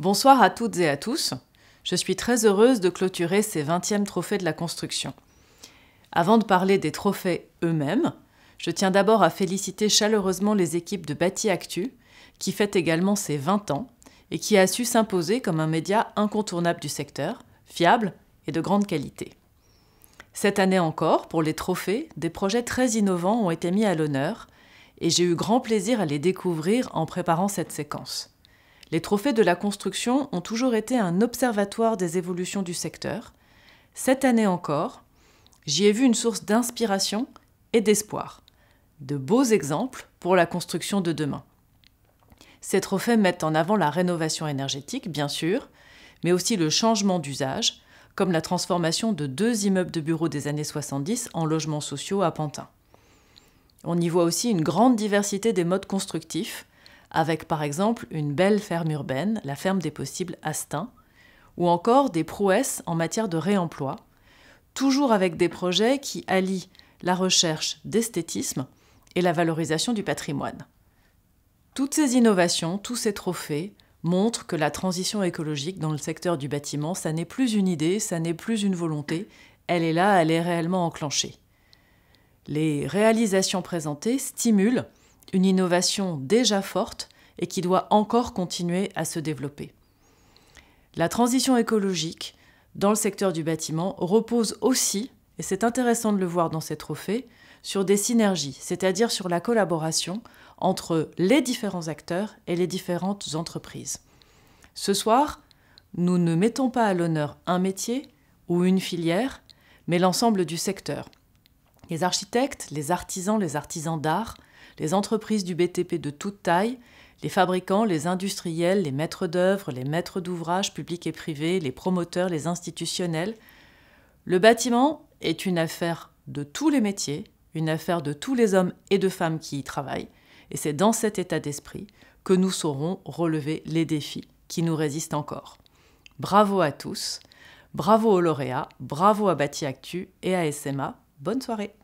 Bonsoir à toutes et à tous. Je suis très heureuse de clôturer ces 20e trophées de la construction. Avant de parler des trophées eux-mêmes, je tiens d'abord à féliciter chaleureusement les équipes de Bâti Actu, qui fait également ses 20 ans et qui a su s'imposer comme un média incontournable du secteur, fiable et de grande qualité. Cette année encore, pour les trophées, des projets très innovants ont été mis à l'honneur et j'ai eu grand plaisir à les découvrir en préparant cette séquence. Les trophées de la construction ont toujours été un observatoire des évolutions du secteur. Cette année encore, j'y ai vu une source d'inspiration et d'espoir, de beaux exemples pour la construction de demain. Ces trophées mettent en avant la rénovation énergétique, bien sûr, mais aussi le changement d'usage, comme la transformation de deux immeubles de bureaux des années 70 en logements sociaux à Pantin. On y voit aussi une grande diversité des modes constructifs, avec par exemple une belle ferme urbaine, la ferme des possibles Astin, ou encore des prouesses en matière de réemploi, toujours avec des projets qui allient la recherche d'esthétisme et la valorisation du patrimoine. Toutes ces innovations, tous ces trophées montrent que la transition écologique dans le secteur du bâtiment, ça n'est plus une idée, ça n'est plus une volonté, elle est là, elle est réellement enclenchée. Les réalisations présentées stimulent une innovation déjà forte et qui doit encore continuer à se développer. La transition écologique dans le secteur du bâtiment repose aussi, et c'est intéressant de le voir dans ces trophées, sur des synergies, c'est-à-dire sur la collaboration entre les différents acteurs et les différentes entreprises. Ce soir, nous ne mettons pas à l'honneur un métier ou une filière, mais l'ensemble du secteur. Les architectes, les artisans, les artisans d'art, les entreprises du BTP de toute taille, les fabricants, les industriels, les maîtres d'œuvre, les maîtres d'ouvrage publics et privés, les promoteurs, les institutionnels. Le bâtiment est une affaire de tous les métiers, une affaire de tous les hommes et de femmes qui y travaillent, et c'est dans cet état d'esprit que nous saurons relever les défis qui nous résistent encore. Bravo à tous, bravo aux lauréats, bravo à Bâti Actu et à SMA. Bonne soirée